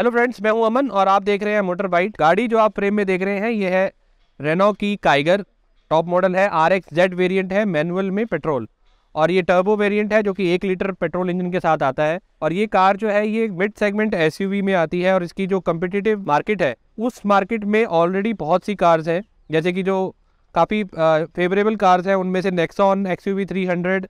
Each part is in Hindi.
हेलो फ्रेंड्स मैं हूं अमन और आप देख रहे हैं मोटर बाइक गाड़ी जो आप फ्रेम में देख रहे हैं ये है रेनो की काइगर टॉप मॉडल है आर एक्स जेड वेरियंट है मैनुअल में पेट्रोल और ये टर्बो वेरिएंट है जो कि एक लीटर पेट्रोल इंजन के साथ आता है और ये कार जो है ये मिड सेगमेंट एस में आती है और इसकी जो कम्पिटिटिव मार्केट है उस मार्केट में ऑलरेडी बहुत सी कार्स हैं जैसे कि जो काफ़ी फेवरेबल कार्स हैं उनमें से Nexon X U V three hundred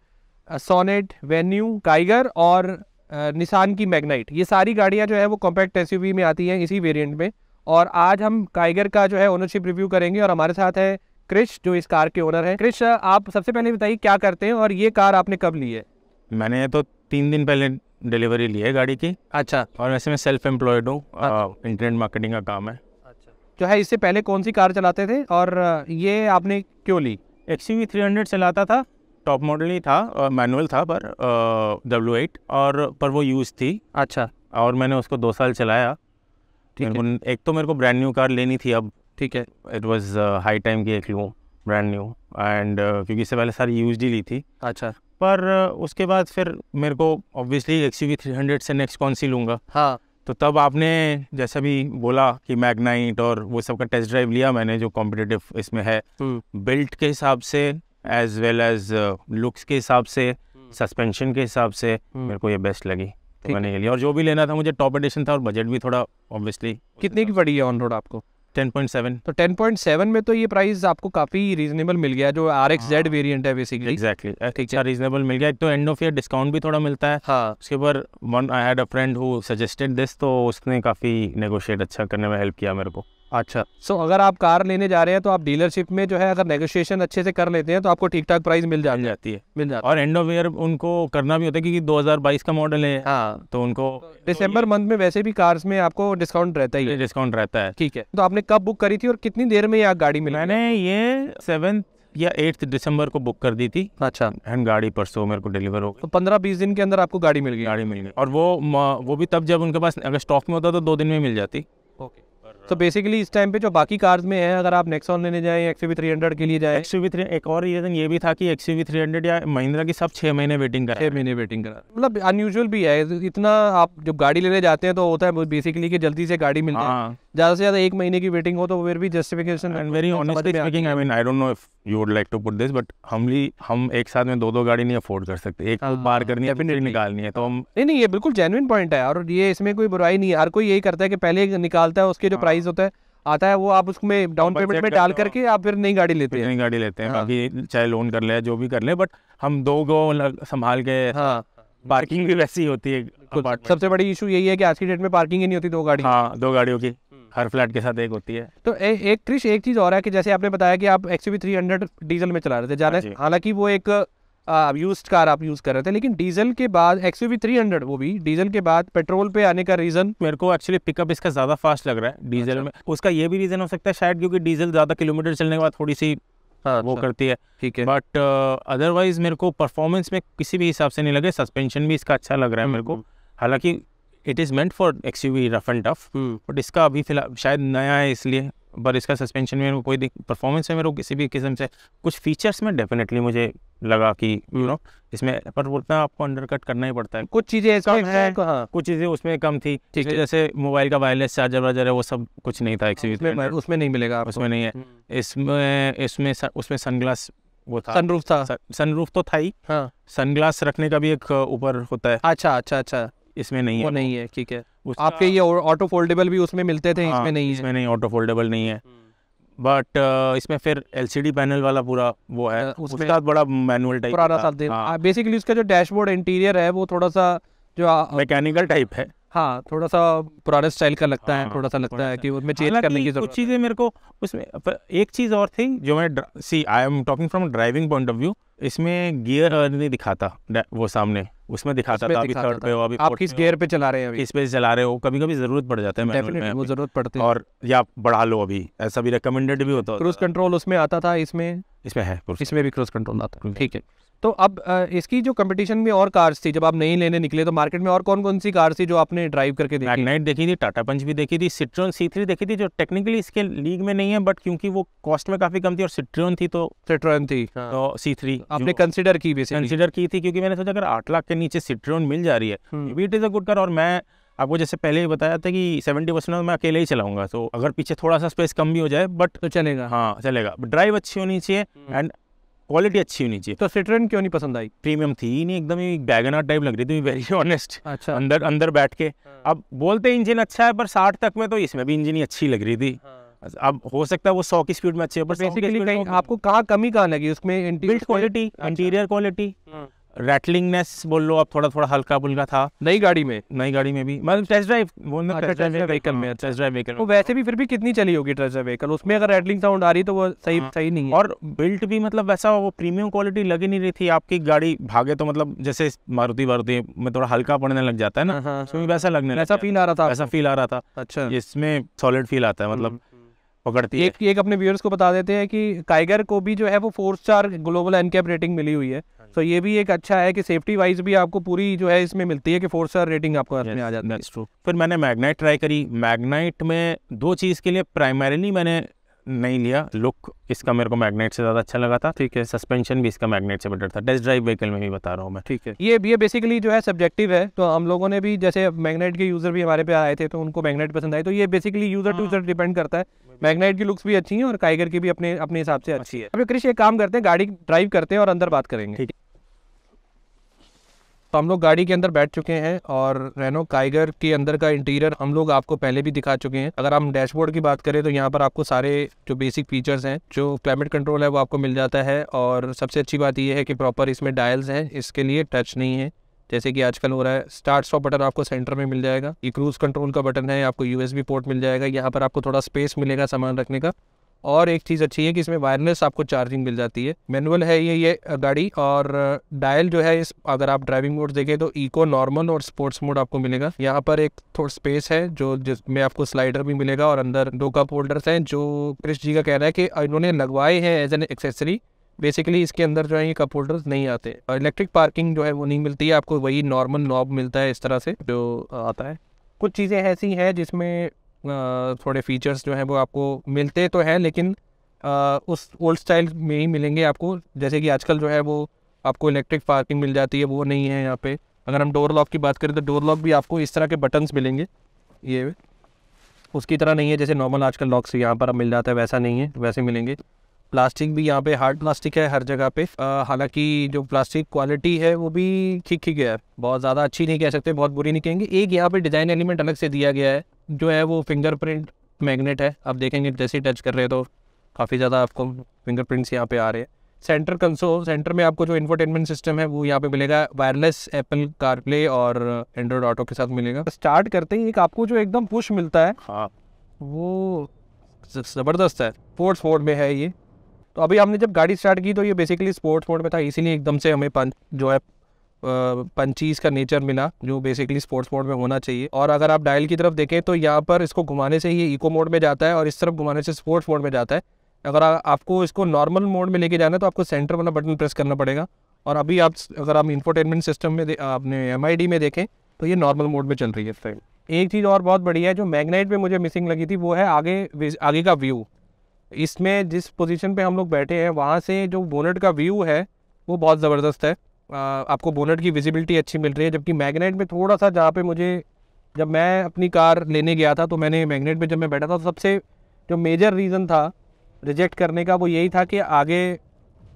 Sonet Venue Kiger और निशान की मैग्नाइट ये सारी गाड़ियाँ जो है वो कॉम्पैक्ट एस में आती हैं इसी वेरियंट में और आज हम काइगर का जो है ओनरशिप रिव्यू करेंगे और हमारे साथ है क्रिश जो इस कार के ओनर हैं क्रिश आप सबसे पहले बताइए क्या करते हैं और ये कार आपने कब ली है मैंने तो तीन दिन पहले डिलीवरी ली है गाड़ी की अच्छा और वैसे मैं सेल्फ एम्प्लॉयड हूँ इंटरनेट हाँ। मार्केटिंग का काम है अच्छा जो है इससे पहले कौन सी कार चलाते थे और ये आपने क्यों ली एक्स वी थ्री हंड्रेड चलाता था टॉप मॉडल ही था मैनुअल था पर डब्ल्यू एट और पर वो यूज़ थी अच्छा और मैंने उसको दो साल चलाया ठीक एक तो मेरे को ब्रांड न्यू कार लेनी थी अब ठीक है इट वॉज हाई टाइम की एक लूँ ब्रांड न्यू एंड क्योंकि इससे पहले सारी यूज ही ली थी अच्छा पर उसके बाद फिर मेरे को obviously X U three hundred से नेक्स्ट कौन सी लूँगा हाँ तो तब आपने जैसा भी बोला कि मैगनाइट और वो सब का टेस्ट ड्राइव लिया मैंने जो कॉम्पिटेटिव इसमें है बिल्ट हम्म। के हिसाब से एज वेल एज लुक्स के हिसाब से सस्पेंशन हम्म। के हिसाब से हम्म। मेरे को ये बेस्ट लगी तो मैंने ये लिया और जो भी लेना था मुझे टॉप एडिशन था और बजट भी थोड़ा ऑब्वियसली कितने की पड़ी है ऑन रोड आपको 10.7 तो 10.7 में तो ये प्राइस आपको काफी रीजनेबल मिल गया जो आर एक्स जेड वेरियंट है बेसिकली एग्जैक्टली ठीक है रीजनेबल अच्छा मिल गया एक तो एंड ऑफ ईयर डिस्काउंट भी थोड़ा मिलता है हाँ उसके ऊपर one I had a friend who suggested this तो उसने काफी नेगोशिएट अच्छा करने में हेल्प किया मेरे को अच्छा सो so, अगर आप कार लेने जा रहे हैं तो आप डीलरशिप में जो है अगर नेगोशिएशन अच्छे से कर लेते हैं तो आपको ठीक ठाक प्राइस मिल जाती है मिल जाती और एंड ऑफ ईयर उनको करना भी होता है क्योंकि 2022 का मॉडल है हाँ तो उनको दिसंबर मंथ में वैसे भी कार्स में आपको डिस्काउंट रहता ही डिस्काउंट रहता है ठीक है तो आपने कब बुक करी थी और कितनी देर में ये गाड़ी मिली मैंने ये सेवन या एट्थ दिसंबर को बुक कर दी थी अच्छा एंड गाड़ी परसों मेरे को डिलीवर हो गई तो पंद्रह बीस दिन के अंदर आपको गाड़ी मिल गई गाड़ी मिल गई और वो वो भी तब जब उनके पास अगर स्टॉक में होता तो दो दिन में मिल जाती तो बेसिकली इस टाइम पे जो बाकी कार्स में है अगर आप नेक्सॉन लेने जाए एक्स वी थ्री हंड्रेड के लिए जाए एक्स वी थ्री एक और रीज़न ये भी था कि एक्स वी थ्री हंड्रेड या महिंद्रा की सब छः महीने वेटिंग करा छः महीने वेटिंग करा मतलब अनयूजल भी है इतना आप जब गाड़ी लेने जाते हैं तो होता है बेसिकली कि जल्दी से गाड़ी मिलती है हाँ। ज़्यादा से ज़्यादा एक महीने की वेटिंग हो तो फिर भी justification and very honestly speaking I mean I don't know if you would like to put this but हमली हम एक साथ में दो दो गाड़ी नहीं अफोर्ड कर सकते एक बार तो हाँ, करनी है फिर निकालनी है तो हम नहीं नहीं ये बिल्कुल जेनुइन पॉइंट है और ये इसमें कोई बुराई नहीं है हर कोई यही करता है कि पहले निकालता है उसके जो प्राइस हाँ। होता है आता है वो आप उसमें डाउन पेमेंट में डाल करके हाँ। आप फिर नई गाड़ी लेते हैं नई गाड़ी लेते हैं बाकी चाहे लोन कर ले जो भी कर ले बट हम दो गो संभाल के हाँ पार्किंग भी वैसी होती है सबसे बड़ी इशू यही है कि आज की डेट में पार्किंग ही नहीं होती दो गाड़ी हाँ दो गाड़ियों की हर फ्लैट के साथ एक होती है तो ए, एक क्रिश एक चीज़ और है कि जैसे आपने बताया कि आप एक्स थ्री हंड्रेड डीजल में चला रहे थे जा रहे हाँ हालांकि वो एक यूज्ड कार आप यूज़ कर रहे थे लेकिन डीजल के बाद एक्स थ्री हंड्रेड वो भी डीजल के बाद पेट्रोल पे आने का रीज़न मेरे को एक्चुअली पिकअप इसका ज़्यादा फास्ट लग रहा है डीजल अच्छा। में उसका ये भी रीज़न हो सकता है शायद क्योंकि डीजल ज़्यादा किलोमीटर चलने के बाद थोड़ी सी हाँ, वो अच्छा। करती है ठीक है बट अदरवाइज मेरे को परफॉर्मेंस में किसी भी हिसाब से नहीं लगे सस्पेंशन भी इसका अच्छा लग रहा है मेरे को हम्म, हम्म। हालांकि it is meant for X U V rough and tough but इसका अभी फिलहाल शायद नया है इसलिए पर इसका सस्पेंशन में कोई परफॉर्मेंस में मेरे को किसी भी किस्म से कुछ फीचर्स में डेफिनेटली मुझे लगा कि यू नो इसमें पर उतना आपको अंडरकट करना ही पड़ता है कुछ चीज़ें कम है है हाँ। कुछ चीज़ें उसमें कम थी ठीक है जैसे मोबाइल का वायरलेस चार्जर वार्जर है वो सब कुछ नहीं था एक्चुअली उसमें उसमें नहीं मिलेगा उसमें नहीं है हम्म। इसमें इसमें उसमें सनग्लास वो था सनरूफ था सनरूफ तो था ही सनग्लास हाँ। रखने का भी एक ऊपर होता है अच्छा अच्छा अच्छा इसमें नहीं है नहीं है ठीक है आपके ये ऑटो फोल्डेबल भी उसमें मिलते थे हाँ, इसमें नहीं इसमें नहीं ऑटो फोल्डेबल नहीं है बट हम्म। uh, इसमें फिर एल पैनल वाला पूरा वो है उसके साथ बड़ा मैनुअल टाइप बेसिकली उसका जो डैशबोर्ड इंटीरियर है वो थोड़ा सा जो मैकेनिकल टाइप है हाँ थोड़ा सा पुराने स्टाइल का लगता हाँ, है थोड़ा सा लगता है कि उसमें चेंज करने की जरूरत कुछ चीज़ें मेरे को उसमें एक चीज़ और थी जो मैं see I am talking from driving point of view इसमें गियर नहीं दिखाता वो सामने उसमें दिखाता था अभी थर्ड पे हो अभी आप किस गियर पे चला रहे हैं अभी इस पे चला रहे हो कभी कभी जरूरत पड़ जाता है वो जरूरत पड़ती है और या बढ़ा लो अभी ऐसा भी रिकमेंडेड भी होता है क्रूज कंट्रोल उसमें आता था इसमें इसमें है इसमें भी क्रूज कंट्रोल आता है ठीक है तो अब इसकी जो कंपटीशन में और कार्स थी जब आप नहीं लेने निकले तो मार्केट में और कौन कौन सी कार्स थी जो आपने ड्राइव करके देखी देखी थी टाटा पंच भी देखी थी सिट्रोन सी थ्री देखी थी जो टेक्निकली इसके लीग में नहीं है बट क्योंकि वो कॉस्ट में काफी कम थी और सिट्रोन थी तो सिट्रोन थी हाँ। तो सी थ्री तो आपने कंसिडर की कंसिडर की थी क्योंकि मैंने सोचा अगर आठ लाख के नीचे सिट्रोन मिल जा रही है it is a good car और मैं आपको जैसे पहले ही बताया था कि सेवेंटी परसेंट मैं अकेले ही चलाऊंगा तो अगर पीछे थोड़ा सा स्पेस कम भी हो जाए बट तो चलेगा हाँ चलेगा ड्राइव अच्छी होनी चाहिए एंड हम्म। क्वालिटी अच्छी होनी चाहिए तो सिटरन क्यों नहीं पसंद आई प्रीमियम थी ही नहीं एकदम ही बैगनार टाइप लग रही थी वेरी ऑनेस्ट अच्छा अंदर अंदर बैठ के हाँ। अब बोलते इंजन अच्छा है पर साठ तक में तो इसमें भी इंजन ही अच्छी लग रही थी हाँ। अब हो सकता है वो सौ की स्पीड में अच्छी है पर बेसिकली आपको कहाँ कमी कहाँ लगी उसमें build quality interior quality rattlingness बोल लो आप थोड़ा थोड़ा हल्का बुल्का था नई गाड़ी में नई गाड़ी में भी मतलब टेस्ट ड्राइव वो ना टेस्ट ड्राइव व्हीकल में टेस्ट ड्राइव व्हीकल वो वैसे भी फिर भी कितनी चली होगी टेस्ट ड्राइव व्हीकल उसमें अगर रैटलिंग साउंड आ रही तो वो सही हाँ। सही नहीं है और बिल्ट भी मतलब वैसा वो प्रीमियम क्वालिटी लग ही नहीं रही थी आपकी गाड़ी भागे तो मतलब जैसे मारुति वारुति में थोड़ा हल्का पड़ने लग जाता है ना हाँ, हाँ। वैसा लगने वैसा फील आ रहा था वैसा फील आ रहा था अच्छा इसमें सॉलिड फील आता है मतलब हम्म। पकड़ती एक, है एक अपने व्यूअर्स को बता देते हैं कि काइगर को भी जो है वो four star global NCAP rating मिली हुई है तो ये भी एक अच्छा है कि सेफ्टी वाइज भी आपको पूरी जो है इसमें मिलती है कि फोर स्टार रेटिंग आपको yes, आ जाती है फिर मैंने मैग्नाइट ट्राई करी मैग्नाइट में दो चीज़ के लिए प्राइमरीली मैंने नहीं लिया लुक इसका मेरे को मैग्नेट से ज़्यादा अच्छा लगा था ठीक है सस्पेंशन भी इसका मैग्नेट से बेटर था टेस्ट ड्राइव व्हीकल में भी बता रहा हूँ मैं ठीक है ये ये बेसिकली जो है सब्जेक्टिव है तो हम लोगों ने भी जैसे मैग्नेट के यूज़र भी हमारे पे आए थे तो उनको मैग्नेट पसंद आई तो ये basically user to user depend करता है मैग्नेट की लुक्स भी अच्छी है और काइगर की भी अपने अपने हिसाब से अच्छी है अभी कृषि एक काम करते हैं गाड़ी ड्राइव करते हैं और अंदर बात करेंगे ठीक है तो हम लोग गाड़ी के अंदर बैठ चुके हैं और रेनो काइगर के अंदर का इंटीरियर हम लोग आपको पहले भी दिखा चुके हैं अगर हम डैशबोर्ड की बात करें तो यहाँ पर आपको सारे जो बेसिक फीचर्स हैं जो क्लाइमेट कंट्रोल है वो आपको मिल जाता है और सबसे अच्छी बात यह है कि प्रॉपर इसमें डायल्स हैं इसके लिए टच नहीं है जैसे कि आजकल हो रहा है स्टार्ट स्टॉप बटन आपको सेंटर में मिल जाएगा ये क्रूज कंट्रोल का बटन है आपको यूएसबी पोर्ट मिल जाएगा यहाँ पर आपको थोड़ा स्पेस मिलेगा सामान रखने का और एक चीज़ अच्छी है कि इसमें वायरलेस आपको चार्जिंग मिल जाती है मैनुअल है ये ये गाड़ी और डायल जो है इस अगर आप ड्राइविंग मोड देखें तो इको नॉर्मल और स्पोर्ट्स मोड आपको मिलेगा यहाँ पर एक थोड़ा स्पेस है जो जिसमें आपको स्लाइडर भी मिलेगा और अंदर दो कप होल्डर्स हैं जो कृष्ण जी का कहना है कि इन्होंने लगवाए हैं एज एन एक्सेसरी बेसिकली इसके अंदर जो है ये कप होल्डर्स नहीं आते और इलेक्ट्रिक पार्किंग जो है वो नहीं मिलती है आपको वही नॉर्मल नॉब मिलता है इस तरह से जो आता है कुछ चीज़ें ऐसी हैं जिसमें थोड़े फीचर्स जो हैं वो आपको मिलते तो हैं लेकिन उस ओल्ड स्टाइल में ही मिलेंगे आपको जैसे कि आजकल जो है वो आपको इलेक्ट्रिक पार्किंग मिल जाती है वो नहीं है यहाँ पे अगर हम डोर लॉक की बात करें तो डोर लॉक भी आपको इस तरह के बटन्स मिलेंगे ये उसकी तरह नहीं है जैसे नॉर्मल आजकल लॉक्स यहाँ पर मिल जाता है वैसा नहीं है वैसे मिलेंगे प्लास्टिक भी यहाँ पे हार्ड प्लास्टिक है हर जगह पे हालांकि जो प्लास्टिक क्वालिटी है वो भी ठीक ठीक है बहुत ज़्यादा अच्छी नहीं कह सकते बहुत बुरी नहीं कहेंगे एक यहाँ पे डिज़ाइन एलिमेंट अलग से दिया गया है जो है वो फिंगरप्रिंट मैग्नेट है आप देखेंगे जैसे ही टच कर रहे हो तो काफ़ी ज़्यादा आपको फिंगरप्रिंट्स यहाँ पे आ रहे हैं सेंटर कंसोल सेंटर में आपको जो इन्फोटेनमेंट सिस्टम है वो यहाँ पे मिलेगा वायरलेस एप्पल कारप्ले और एंड्रॉयड ऑटो के साथ मिलेगा स्टार्ट तो करते ही एक आपको जो एकदम पुश मिलता है हाँ वो ज़बरदस्त है स्पोर्ट्स मोड में है ये तो अभी हमने जब गाड़ी स्टार्ट की तो ये बेसिकली स्पोर्ट्स मोड में था इसीलिए एकदम से हमें पंच जो है पंचीज का नेचर मिला जो बेसिकली स्पोर्ट्स मोड में होना चाहिए और अगर आप डायल की तरफ देखें तो यहाँ पर इसको घुमाने से ये इको मोड में जाता है और इस तरफ घुमाने से स्पोर्ट्स मोड में जाता है अगर आ, आपको इसको नॉर्मल मोड में लेके जाना है तो आपको सेंटर वाला बटन प्रेस करना पड़ेगा और अभी आप अगर आप इंफोटेनमेंट सिस्टम में आपने एम में देखें तो ये नॉर्मल मोड में चल रही है फ्रेंड एक चीज़ और बहुत बढ़िया है जो मैग्नाइट में मुझे मिसिंग लगी थी वो है आगे आगे का व्यू इसमें जिस पोजीशन पे हम लोग बैठे हैं वहाँ से जो बोनेट का व्यू है वो बहुत ज़बरदस्त है आपको बोनट की विजिबिलिटी अच्छी मिल रही है जबकि मैग्नेट में थोड़ा सा जहाँ पे मुझे जब मैं अपनी कार लेने गया था तो मैंने मैग्नेट में जब मैं बैठा था तो सबसे जो मेजर रीज़न था रिजेक्ट करने का वो यही था कि आगे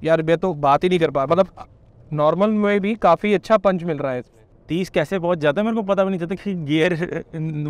यार मैं तो बात ही नहीं कर पा मतलब नॉर्मल में भी काफ़ी अच्छा पंच मिल रहा है इसमें तीस कैसे बहुत ज़्यादा मेरे को पता भी नहीं चलता कि गियर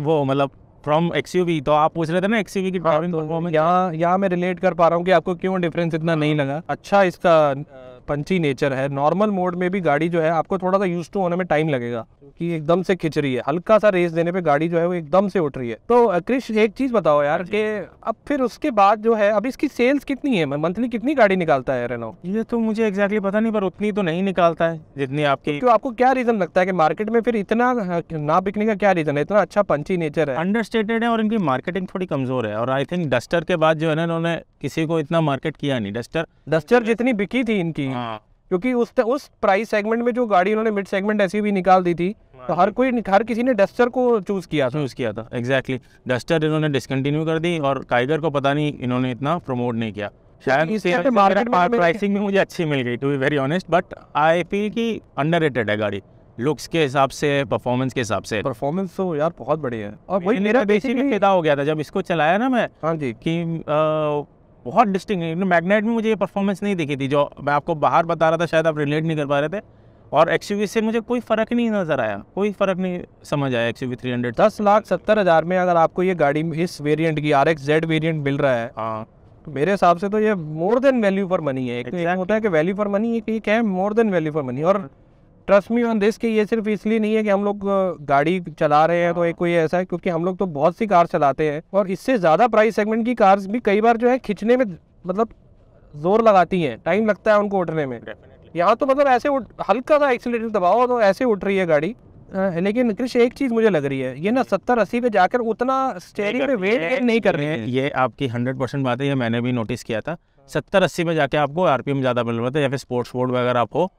वो मतलब फ्रॉम एक्स तो आप पूछ रहे थे ना एक्स की हाँ, तो यहाँ यहाँ मैं रिलेट कर पा रहा हूँ कि आपको क्यों डिफरेंस इतना नहीं हाँ। लगा अच्छा इसका हाँ। पंची नेचर है नॉर्मल मोड में भी गाड़ी जो है आपको थोड़ा सा यूज टू होने में टाइम लगेगा कि एकदम से खिंच रही है हल्का सा रेस देने पे गाड़ी जो है वो एकदम से उठ रही है तो क्रिश एक चीज बताओ यार हाँ कि अब फिर उसके बाद जो है अब इसकी सेल्स कितनी है मंथली कितनी गाड़ी निकालता है रेनो ये तो मुझे एग्जैक्टली पता नहीं पर उतनी तो नहीं निकालता है जितनी आपकी तो आपको क्या रीजन लगता है कि मार्केट में फिर इतना ना बिकने का क्या रीजन है इतना अच्छा पंची नेचर है अंडरस्टेटेड है और इनकी मार्केटिंग थोड़ी कमजोर है और आई थिंक डस्टर के बाद जो है ना इन्होंने किसी को इतना मार्केट किया नहीं डस्टर डस्टर जितनी बिकी थी इनकी हाँ। क्योंकि उस उस प्राइस सेगमेंट में जो गाड़ी उन्होंने मिड सेगमेंट ऐसी भी निकाल दी थी तो हाँ हर कोई हर किसी ने डस्टर को चूज़ किया था चूज़ किया था एग्जैक्टली exactly. डस्टर इन्होंने डिसकंटिन्यू कर दी और टाइगर को पता नहीं इन्होंने इतना प्रमोट नहीं किया शायद मार्केट प्राइसिंग में मुझे अच्छी मिल गई to be very honest but I feel की अंडर है गाड़ी लुक्स के हिसाब से परफॉर्मेंस के हिसाब से परफॉर्मेंस तो यार बहुत बढ़िया है और वही मेरा तो बेसिक पैदा हो गया था जब इसको चलाया ना मैं हाँ जी कि बहुत डिस्टिंग मैगनेट में मुझे ये परफॉर्मेंस नहीं दिखी थी जो मैं आपको बाहर बता रहा था शायद आप रिलेट नहीं कर पा रहे थे और एक्स से मुझे कोई फ़र्क नहीं नज़र आया कोई फ़र्क नहीं समझ आया एक्स थ्री हंड्रेड दस लाख सत्तर हज़ार में अगर आपको ये गाड़ी इस वेरिएंट की आर एक्स जेड वेरियंट मिल रहा है हाँ तो मेरे हिसाब से तो ये more than value for money है एक exactly. तो होता है कि वैल्यू फॉर मनी एक, एक है more than value for money और हाँ। ट्रस्ट मी ऑन दिस कि ये सिर्फ इसलिए नहीं है कि हम लोग गाड़ी चला रहे हैं तो एक कोई ऐसा है क्योंकि हम लोग तो बहुत सी कार चलाते हैं और इससे ज़्यादा प्राइस सेगमेंट की कार्स भी कई बार जो है खिंचने में मतलब जोर लगाती हैं टाइम लगता है उनको उठने में यहाँ तो मतलब ऐसे हल्का सा एक्सीटर दबाओ तो ऐसे उठ रही है गाड़ी लेकिन कृषि एक चीज मुझे लग रही है ये ना सत्तर अस्सी पे जाकर उतना स्टेयरिंग पे वेट नहीं कर रहे हैं ये आपकी हंड्रेड परसेंट बात है ये मैंने भी नोटिस किया था सत्तर अस्सी में जाके आपको आरपीएम ज़्यादा मिल रहा था या फिर स्पोर्ट्स मोड वगैरह आप हो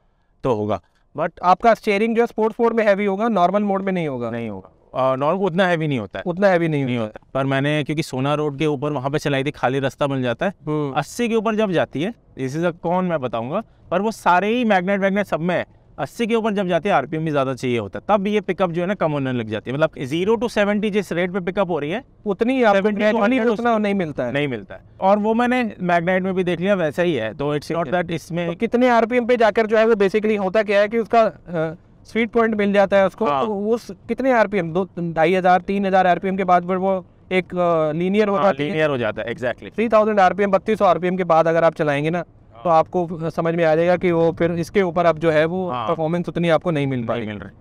तो होगा बट आपका स्टेयरिंग जो है स्पोर्ट्स मोड में हैवी होगा नॉर्मल मोड में नहीं होगा नहीं होगा नॉर्मल उतना हैवी नहीं होता है उतना हैवी नहीं, नहीं होता पर मैंने क्योंकि सोना रोड के ऊपर वहाँ पे चलाई थी खाली रास्ता बन जाता है हम्म। अस्सी के ऊपर जब जाती है इसी से कौन मैं बताऊंगा पर वो सारे ही मैग्नेट वैगनेट सब में है अस्सी के ऊपर जब जाते हैं आरपीएम भी ज़्यादा चाहिए होता है तब ये पिकअप जो है ना कम होने लग जाती है मतलब जीरो टू सेवेंटी जिस रेट पे पिकअप हो रही है उतनी तो उतना नहीं मिलता है नहीं मिलता है और वो मैंने मैगनाइट में भी देख लिया वैसा ही है तो इट्स नॉट दैट इसमें तो कितने आरपीएम पे जाकर जो है वो बेसिकली होता क्या है कि उसका स्वीट पॉइंट मिल जाता है उसको हाँ। तो उस कितने आरपीएम दो ढाई हजार तीन हजार आरपीएम के बाद फिर वो एक लीनियर हाँ, हो जाता है एक्जैक्टली थ्री थाउजेंड आरपीएम बत्तीस सौ आरपीएम के बाद अगर आप चलाएंगे ना हाँ। तो आपको समझ में आ जाएगा कि वो फिर इसके ऊपर आप जो है वो परफॉर्मेंस हाँ। उतनी आपको नहीं मिल पाई मिल रही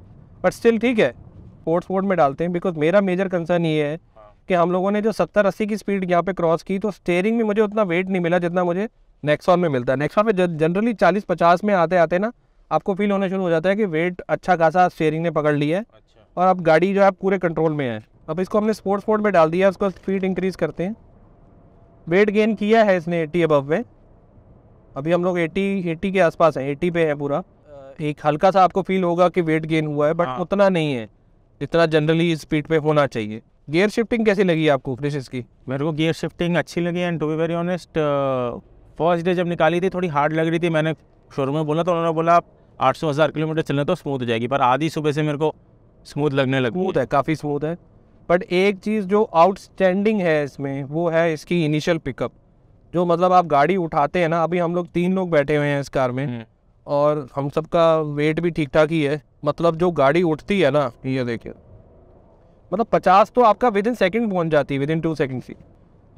बट स्टिल ठीक है स्पोर्ट्स मोड में डालते हैं बिकॉज मेरा मेजर कंसर्न ये है हाँ। कि हम लोगों ने जो सत्तर अस्सी की स्पीड यहाँ पे क्रॉस की तो स्टेयरिंग में मुझे उतना वेट नहीं मिला जितना मुझे नेक्सॉन में मिलता है नेक्सॉन में जनरली चालीस पचास में आते आते ना आपको फील होना शुरू हो जाता है कि वेट अच्छा खासा स्टेयरिंग ने पकड़ लिया है अच्छा। और अब गाड़ी जो है आप पूरे कंट्रोल में है अब इसको हमने स्पोर्ट्स मोड में डाल दिया उसको स्पीड इंक्रीज़ करते हैं वेट गेन किया है इसने एटी अबव में अभी हम लोग 80 80 के आसपास हैं 80 पे है पूरा एक हल्का सा आपको फील होगा कि वेट गेन हुआ है बट हाँ। उतना नहीं है जितना जनरली स्पीड पे होना चाहिए गियर शिफ्टिंग कैसी लगी आपको क्रिश इसकी मेरे को गियर शिफ्टिंग अच्छी लगी and to be very honest first day जब निकाली थी थोड़ी हार्ड लग रही थी मैंने शोरूम में बोला तो उन्होंने बोला आप आठ सौ हज़ार किलोमीटर चलने तो स्मूथ हो जाएगी पर आधी सुबह से मेरे को स्मूथ लगने लगी स्मूथ है काफ़ी स्मूथ है बट एक चीज़ जो आउटस्टैंडिंग है इसमें वो है इसकी इनिशियल पिकअप जो मतलब आप गाड़ी उठाते हैं ना अभी हम लोग तीन लोग बैठे हुए हैं इस कार में हम्म। और हम सब का वेट भी ठीक ठाक ही है मतलब जो गाड़ी उठती है ना ये देखिए मतलब पचास तो आपका विद इन सेकेंड पहुँच जाती है विद इन टू सेकेंड से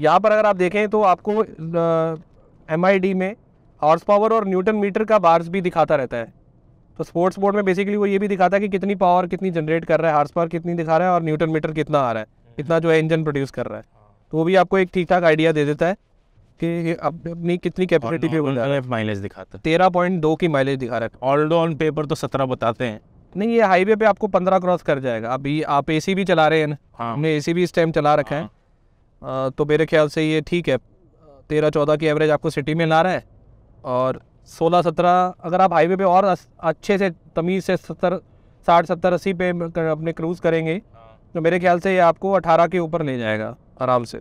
यहाँ पर अगर आप देखें तो आपको एम आई डी में हॉर्स पावर और न्यूटन मीटर का बार्स भी दिखाता रहता है तो स्पोर्ट्स बोर्ड में बेसिकली वो ये भी दिखाता है कि कितनी पावर कितनी जनरेट कर रहा है हार्स पावर कितनी दिखा रहा है और न्यूटन मीटर कितना आ रहा है हम्म। कितना जो है इंजन प्रोड्यूस कर रहा है हाँ। तो वो भी आपको एक ठीक ठाक आइडिया दे देता है कि अपनी कितनी कैपेसिटी पे माइलेज दिखाता है तेरह पॉइंट दो की माइलेज दिखा रहा है ऑल्डो ऑन पेपर तो सत्रह बताते हैं नहीं ये हाईवे पे आपको पंद्रह क्रॉस कर जाएगा अभी आप एसी भी चला रहे हैं हाँ हमने एसी भी इस टाइम चला रखा है आ, हाँ। तो मेरे ख्याल से ये ठीक है तेरह चौदह की एवरेज आपको सिटी में ला रहा है और सोलह सत्रह अगर आप हाईवे पे और अच्छे से तमीज़ से सत्तर साठ सत्तर अस्सी पे अपने क्रूज़ करेंगे हाँ। तो मेरे ख्याल से ये आपको अठारह के ऊपर ले जाएगा आराम से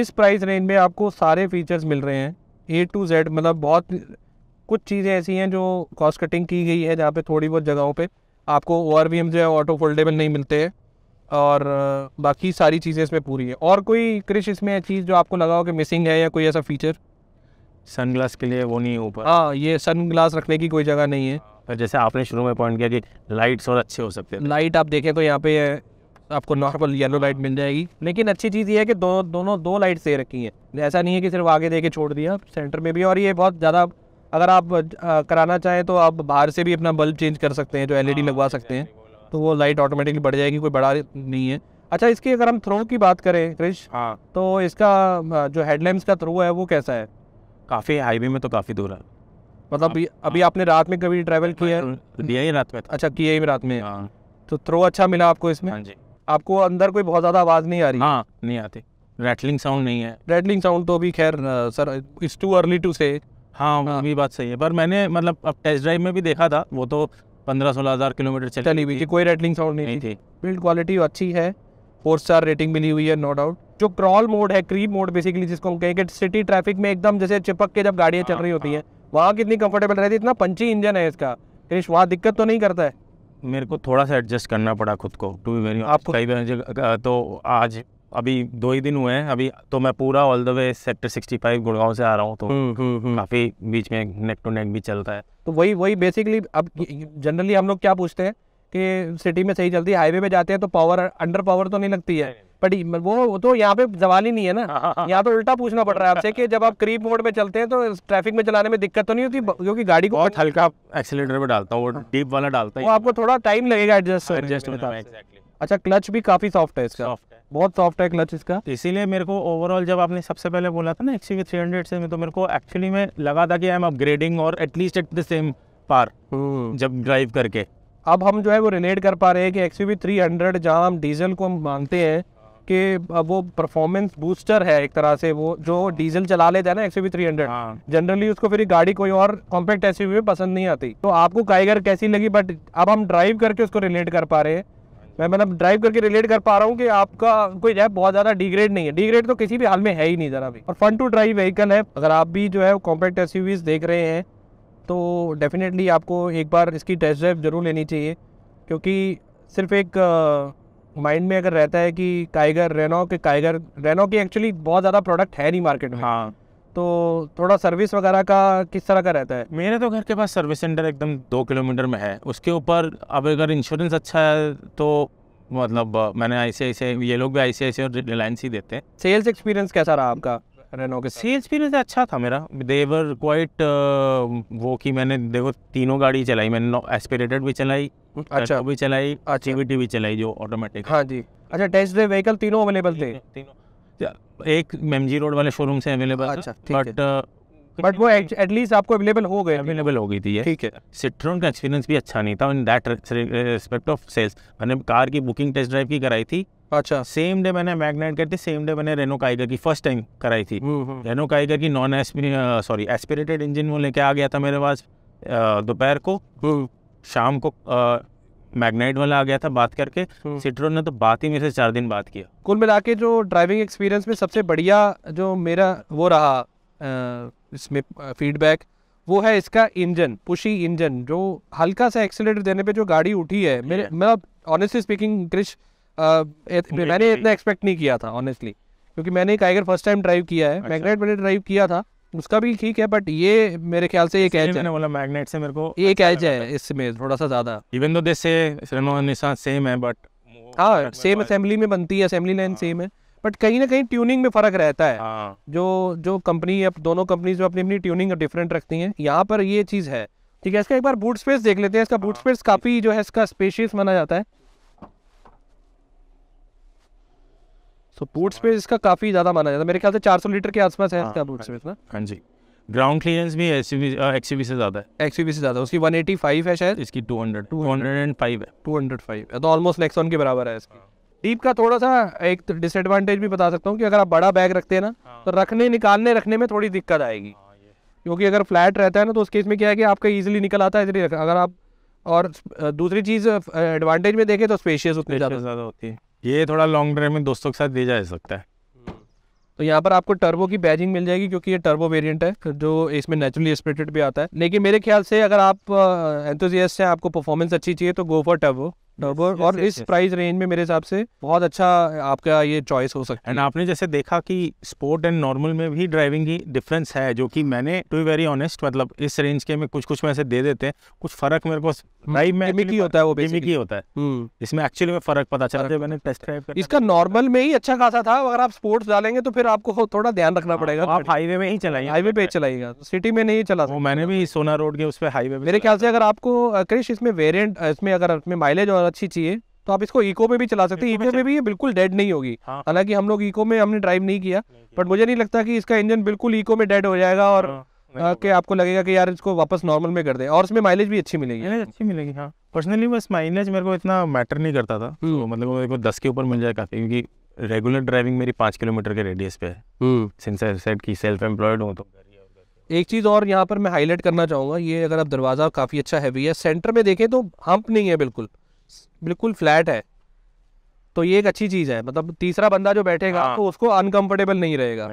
इस प्राइस रेंज में आपको सारे फीचर्स मिल रहे हैं ए टू जेड मतलब बहुत कुछ चीज़ें ऐसी हैं जो कॉस्ट कटिंग की गई है जहाँ पे थोड़ी बहुत जगहों पे आपको ओ जो है ऑटो फोल्डेबल नहीं मिलते हैं और बाकी सारी चीज़ें इसमें पूरी है और कोई क्रिश इसमें चीज़ जो आपको लगा हो कि मिसिंग है या कोई ऐसा फीचर सन ग्लास के लिए वो नहीं ऊपर हाँ ये सन ग्लास रखने की कोई जगह नहीं है पर जैसे आपने शुरू में पॉइंट किया कि लाइट्स और अच्छे हो सकते हैं लाइट आप देखें तो यहाँ पे आपको नॉर्मल येलो लाइट मिल जाएगी लेकिन अच्छी चीज़ ये है कि दो दोनों दो लाइट दे रखी हैं ऐसा नहीं है कि सिर्फ आगे दे के छोड़ दिया सेंटर में भी और ये बहुत ज़्यादा अगर आप कराना चाहें तो आप बाहर से भी अपना बल्ब चेंज कर सकते हैं जो एल हाँ, लगवा सकते हैं तो वो लाइट ऑटोमेटिकली बढ़ जाएगी कोई बड़ा नहीं है अच्छा इसकी अगर हम थ्रो की बात करें क्रिश हाँ तो इसका जो हेडलैम्प्स का थ्रो है वो कैसा है काफ़ी हाईवे में तो काफ़ी दूर है मतलब अभी हाँ। अभी आपने रात में कभी ट्रैवल किया है हाँ, दिया ही रात में अच्छा किया ही रात में तो थ्रो अच्छा मिला आपको इसमें हाँ जी आपको अंदर कोई बहुत ज़्यादा आवाज़ नहीं आ रही हाँ नहीं आती रैटलिंग साउंड नहीं है रैटलिंग साउंड तो अभी खैर sir it's too early to say हाँ, हाँ बात सही है पर मैंने मतलब अब टेस्ट ड्राइव में भी देखा था वो तो पंद्रह सोलह हज़ार किलोमीटर चली, चली हुई थी कोई रेटलिंग साउंड नहीं, नहीं थी बिल्ड क्वालिटी अच्छी है फोर स्टार रेटिंग मिली हुई है नो डाउट जो क्रॉल मोड है क्रीप मोड बेसिकली जिसको हम कहेंगे सिटी ट्रैफिक में एकदम जैसे चिपक के जब गाड़ियाँ चल हाँ, रही होती हाँ। हैं वहाँ कितनी कंफर्टेबल रहती है इतना पंची इंजन है इसका वहाँ दिक्कत तो नहीं करता है मेरे को थोड़ा सा एडजस्ट करना पड़ा खुद को टू बी वेरी आपको कई बार तो आज अभी दो ही दिन हुए हैं अभी तो मैं पूरा all the way sector 65 Gurgaon से आ रहा हूँ तो हम्म, हम्म, हम्म। काफ़ी बीच में नेक टू नेक भी चलता है तो वही वही बेसिकली अब जनरली हम लोग क्या पूछते हैं कि सिटी में सही चलती है हाईवे पे जाते हैं तो पावर अंडर पावर तो नहीं लगती है पड़ी वो तो यहाँ पे जवाल ही नहीं है ना हाँ, हाँ, हाँ। यहाँ तो उल्टा पूछना पड़ रहा है आपसे कि जब आप करीब मोड में चलते हैं तो ट्रैफिक में चलाने में दिक्कत तो नहीं होती क्योंकि गाड़ी को बहुत हल्का एक्सीटर में डालता हूँ डीप वाला डालता हूँ आपको थोड़ा टाइम लगेगा एडजस्ट एडजस्ट अच्छा क्लच भी काफी सॉफ्ट है इसका बहुत सॉफ्ट है क्लच इसका तो इसीलिए मेरे को ओवरऑल जब आपने सबसे पहले बोला था ना एक्सी के थ्री हंड्रेड से तो मेरे को एक्चुअली में लगा था कि आई एम अपग्रेडिंग और at least at the same par जब ड्राइव करके अब हम जो है वो रिलेट कर पा रहे हैं कि एक्सी वी थ्री हंड्रेड जहाँ हम डीजल को हम मांगते हैं कि वो परफॉर्मेंस बूस्टर है एक तरह से वो जो डीजल चला लेता है ना एक्स थ्री हंड्रेड जनरली उसको फिर गाड़ी कोई और कॉम्पैक्ट एस में पसंद नहीं आती तो आपको काइगर कैसी लगी बट अब हम ड्राइव करके उसको रिलेट कर पा रहे हैं मैं मतलब ड्राइव करके रिलेट कर पा रहा हूँ कि आपका कोई जो बहुत ज़्यादा डिग्रेड नहीं है डिग्रेड तो किसी भी हाल में है ही नहीं ज़रा भी और फन टू ड्राइव व्हीकल है अगर आप भी जो है कॉम्पैक्ट एस देख रहे हैं तो डेफिनेटली आपको एक बार इसकी टेस्ट ड्राइव जरूर लेनी चाहिए क्योंकि सिर्फ एक माइंड में अगर रहता है कि काइगर रेनो के काइगर रेनो की एक्चुअली बहुत ज़्यादा प्रोडक्ट है नहीं मार्केट में हाँ तो थोड़ा सर्विस वगैरह का किस तरह का रहता है मेरे तो घर के पास सर्विस सेंटर एकदम दो किलोमीटर में है उसके ऊपर अब अगर इंश्योरेंस अच्छा है तो मतलब मैंने ऐसे ऐसे ये लोग भी ऐसे ऐसे और रिलायंस ही देते हैं सेल्स एक्सपीरियंस कैसा रहा आपका रन के सी एक्सपीरियंस अच्छा था मेरा देवर क्वाइट uh, वो कि मैंने देखो तीनों गाड़ी चलाई मैंने एस्पिरेटेड भी चलाई अच्छा भी चलाई एक्टिविटी अच्छा। भी चलाई जो ऑटोमेटिक हाँ जी अच्छा टेस्ट ड्राइव व्हीकल तीनों अवेलेबल थे तीनों एक मेमजी रोड वाले शोरूम से अवेलेबल अच्छा बट बट uh, वो एटलीस्ट आपको अवेलेबल हो गए अवेलेबल हो गई थी ठीक है सिट्रोन का एक्सपीरियंस भी अच्छा नहीं था in that respect of sales मैंने कार की बुकिंग टेस्ट ड्राइव की कराई थी अच्छा सेम डे मैंने मैग्नेट करती सेम डे मैंने रेनो काइगर की फर्स्ट टाइम कराई थी रेनो हम्म, काइगर हम्म। की non aspira sorry aspirated engine वो लेके आ गया था मेरे पास दोपहर को हम्म। शाम को मैग्नाइट वाला आ गया था बात करके सिट्रोन ने तो बात ही मेरे से चार दिन बात किया कुल मिला के जो ड्राइविंग एक्सपीरियंस में सबसे बढ़िया जो मेरा वो रहा आ, इसमें फीडबैक वो है इसका इंजन पुशी इंजन जो हल्का सा एक्सीटर देने पे जो गाड़ी उठी है मेरे मतलब ऑनेस्टली स्पीकिंग क्रिश Uh, मैंने इतना एक्सपेक्ट नहीं किया था ऑनेस्टली क्योंकि मैंने एक आइगर फर्स्ट टाइम ड्राइव किया है अच्छा। मैग्नेट मैंने ड्राइव किया था उसका भी ठीक है बट ये मेरे ख्याल से एक एज है बोला मैग्नेट से मेरे को एक एज अच्छा है इसमें थोड़ा सा ज़्यादा इवन दो दे से सेम है बट हाँ सेम असेंबली में बनती है असेंबली लाइन सेम है बट कहीं ना कहीं ट्यूनिंग में फर्क रहता है हाँ। जो जो कंपनी अब दोनों कंपनीज जो अपनी अपनी ट्यूनिंग डिफरेंट रखती हैं यहाँ पर ये चीज़ है ठीक है इसका एक बार बूट स्पेस देख लेते हैं इसका बूट स्पेस काफ़ी जो है इसका स्पेशियस माना जाता है सो बूट स्पेस इसका काफ़ी ज़्यादा माना जाता है मेरे ख्याल से 400 लीटर के आसपास है हाँ, इसका बूट स्पेस ना हाँ जी ग्राउंड क्लियरेंस भी एक्सीवी से ज़्यादा है एक्सीवी से ज़्यादा उसकी 185 है शायद इसकी 200 205 है 205 है तो ऑलमोस्ट नेक्सॉन के बराबर है इसकी डीप का थोड़ा सा एक डिसएडवांटेज भी बता सकता हूँ कि अगर आप बड़ा बैग रखते हैं ना हाँ। तो रखने निकालने रखने में थोड़ी दिक्कत आएगी हाँ, क्योंकि अगर फ्लैट रहता है ना तो उस केस में क्या है कि आपका ईजिली निकल आता है इसलिए अगर आप और दूसरी चीज़ एडवांटेज में देखें तो स्पेशियस उतनी ज़्यादा होती है ये थोड़ा लॉन्ग ड्राइव में दोस्तों के साथ दिया जा सकता है तो यहाँ पर आपको टर्बो की बैजिंग मिल जाएगी क्योंकि ये टर्बो वेरिएंट है जो इसमें नेचुरली एस्पिरेटेड भी आता है लेकिन मेरे ख्याल से अगर आप एंथोजियस uh, हैं आपको परफॉर्मेंस अच्छी चाहिए तो गो फॉर टर्बो डबर और इस प्राइस रेंज में मेरे हिसाब से बहुत अच्छा आपका ये चॉइस हो सकता है एंड आपने जैसे देखा कि स्पोर्ट एंड नॉर्मल में भी ड्राइविंग की डिफरेंस है जो कि मैंने टू बी वेरी ऑनेस्ट मतलब इस रेंज के में कुछ कुछ में ऐसे दे देते हैं कुछ फर्क मेरे को ड्राइव hmm, में गिमिक ही होता है वो गिमिक ही होता है hmm. इसमें एक्चुअली में फर्क पता चला जब मैंने टेस्ट ड्राइव किया इसका नॉर्मल में ही अच्छा खासा था अगर आप स्पोर्ट्स डालेंगे तो फिर आपको थोड़ा ध्यान रखना हाँ, पड़ेगा आप हाईवे में ही चलाइए हाईवे पे चलाइएगा सिटी में नहीं चला मैंने भी सोना रोड के उस पर हाईवे मेरे ख्याल से अगर आपको क्रिश इसमें वेरियंट इसमें अगर माइलेज और अच्छी चाहिए तो आप इसको इको पे भी चला सकते हैं इको में भी ये बिल्कुल डेड नहीं होगी हाँ। हालांकि हम लोग इको में हमने ड्राइव नहीं किया बट मुझे नहीं लगता कि इसका इंजन बिल्कुल इको में डेड हो जाएगा और हाँ, के आपको लगेगा कि यार इसको वापस नॉर्मल में कर दे और इसमें माइलेज भी अच्छी मिलेगी माइलेज अच्छी मिलेगी हाँ पर्सनली बस माइलेज मेरे को इतना मैटर नहीं करता था हम्म। तो मतलब मेरे को दस के ऊपर मिल जाए काफ़ी क्योंकि रेगुलर ड्राइविंग मेरी पाँच किलोमीटर के रेडियस पे है सिंस आई सेल्फ एम्प्लॉयड हूँ तो एक चीज़ और यहाँ पर मैं हाईलाइट करना चाहूंगा ये अगर आप दरवाज़ा काफ़ी अच्छा हैवी है सेंटर में देखें तो हम्प नहीं है बिल्कुल बिल्कुल फ्लैट है तो ये एक अच्छी चीज़ है मतलब तीसरा बंदा जो बैठेगा हाँ। तो उसको अनकंफर्टेबल नहीं रहेगा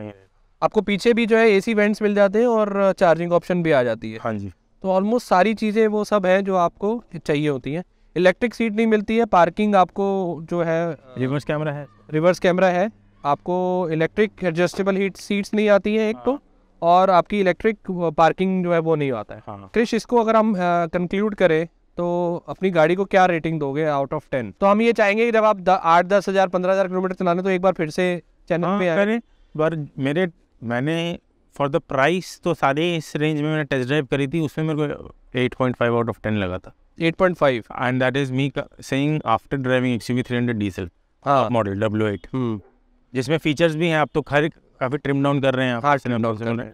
आपको पीछे भी जो है एसी वेंट्स मिल जाते हैं और चार्जिंग ऑप्शन भी आ जाती है हाँ जी तो ऑलमोस्ट सारी चीज़ें वो सब है जो आपको चाहिए होती हैं इलेक्ट्रिक सीट नहीं मिलती है पार्किंग आपको जो है रिवर्स कैमरा है रिवर्स कैमरा है आपको इलेक्ट्रिक एडजस्टेबल हीट सीट्स नहीं आती है एक तो हाँ। और आपकी इलेक्ट्रिक पार्किंग जो है वो नहीं आता है हाँ। क्रिश इसको अगर हम कंक्लूड करें तो अपनी गाड़ी को क्या रेटिंग दोगे आउट ऑफ टेन तो हम ये चाहेंगे कि जब आप आठ दस हज़ार पंद्रह हज़ार किलोमीटर चला तो एक बार फिर से चैनल हाँ, पे आए पर मेरे मैंने फॉर द प्राइस तो सारे इस रेंज में मैंने टेस्ट ड्राइव करी थी उसमें मेरे को eight point five out of ten लगा था eight point five and that is me saying after driving X three hundred diesel model W eight जिसमें फीचर्स भी हैं आप तो खरी काफ़ी ट्रिम डाउन कर रहे हैं हाँ, ट्रिम डाउन कर रहे हैं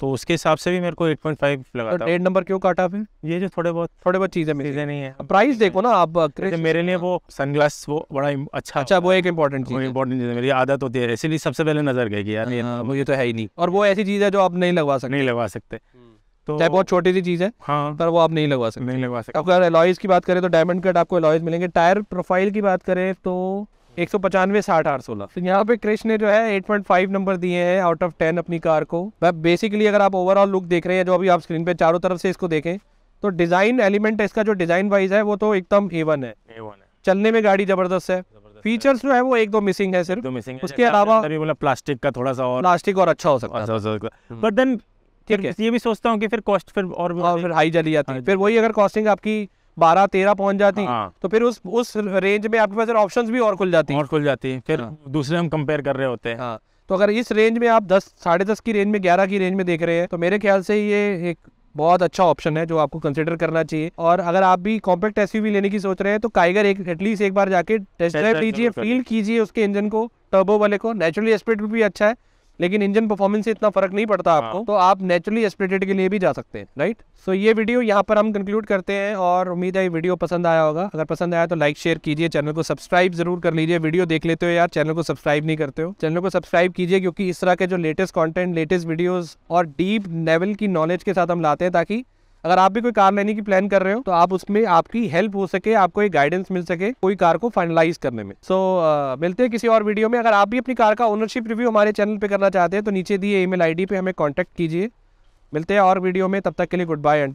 तो उसके हिसाब से भी मेरे को फाइव लगा था एट नंबर क्यों काटा फिर ये जो थोड़े बहुत थोड़े बहुत चीज़ें चीज़ें नहीं है प्राइस देखो ना आप uh, मेरे लिए वो सनग्लास वो बड़ा अच्छा अच्छा वो एक इम्पोर्टेंट चीज़ इम्पोर्टेंट चीज़ है मेरी आदत होती है इसीलिए सबसे पहले नजर गई यार हाँ, ये तो है ही नहीं और वो ऐसी चीज़ है जो आप नहीं लगवा सकते नहीं लगवा सकते हम्म। तो चाहे बहुत छोटी सी चीज़ है हाँ पर वो आप नहीं लगवा सकते नहीं लगवा सकते अगर एलॉयज की बात करें तो डायमंड कट आपको एलॉयज मिलेंगे टायर प्रोफाइल की बात करें तो एक सौ पचानवे साठ आर सोलह तो यहाँ पे क्रिश ने जो है 8.5 नंबर दिए हैं आउट ऑफ 10 अपनी कार को बेसिकली अगर आप ओवरऑल लुक देख रहे हैं जो अभी आप स्क्रीन पे चारों तरफ से इसको देखें तो डिज़ाइन एलिमेंट इसका जो डिज़ाइन वाइज है वो तो एकदम ए है ए है चलने में गाड़ी जबरदस्त है फीचर्स जो है वो एक दो मिसिंग है सिर्फ मिसिंग उसके अलावा प्लास्टिक मतलब का थोड़ा सा और प्लास्टिक और अच्छा हो सकता बट देन अच्छा हम्म। ठीक है ये भी सोचता हूँ कि फिर कॉस्ट फिर और हाँ, फिर हाई जली जाती है हाँ, फिर वही अगर कॉस्टिंग आपकी बारह तेरह पहुंच जाती हाँ। तो फिर उस उस रेंज में आपके पास ऑप्शन भी और खुल जाती और खुल जाती है फिर हाँ। दूसरे हम कंपेयर कर रहे होते हैं हाँ। तो अगर इस रेंज में आप दस साढ़े दस की रेंज में ग्यारह की रेंज में देख रहे हैं तो मेरे ख्याल से ये एक बहुत अच्छा ऑप्शन है जो आपको कंसिडर करना चाहिए और अगर आप भी कॉम्पैक्ट एस लेने की सोच रहे हैं तो काइगर एक एटलीस्ट एक बार जाके टेस्ट ड्राइव लीजिए फील कीजिए उसके इंजन को टर्बो वाले को नेचुरली स्पीड भी अच्छा है लेकिन इंजन परफॉर्मेंस से इतना फर्क नहीं पड़ता आपको हाँ। तो आप नेचुरली एस्पिरेटेड के लिए भी जा सकते हैं राइट सो ये वीडियो यहाँ पर हम कंक्लूड करते हैं और उम्मीद है ये वीडियो पसंद आया होगा अगर पसंद आया तो लाइक शेयर कीजिए चैनल को सब्सक्राइब जरूर कर लीजिए वीडियो देख लेते हो यार चैनल को सब्सक्राइब नहीं करते हो चैनल को सब्सक्राइब कीजिए क्योंकि इस तरह के जो लेटेस्ट कॉन्टेंट लेटेस्ट वीडियोज और डीप लेवल की नॉलेज के साथ हम लाते हैं ताकि अगर आप भी कोई कार लेने की प्लान कर रहे हो तो आप उसमें आपकी हेल्प हो सके आपको एक गाइडेंस मिल सके कोई कार को फाइनलाइज करने में सो so, uh, मिलते हैं किसी और वीडियो में अगर आप भी अपनी कार का ओनरशिप रिव्यू हमारे चैनल पर करना चाहते हैं तो नीचे दिए ई मेल पे हमें कॉन्टैक्ट कीजिए मिलते हैं और वीडियो में तब तक के लिए गुड बाय एंड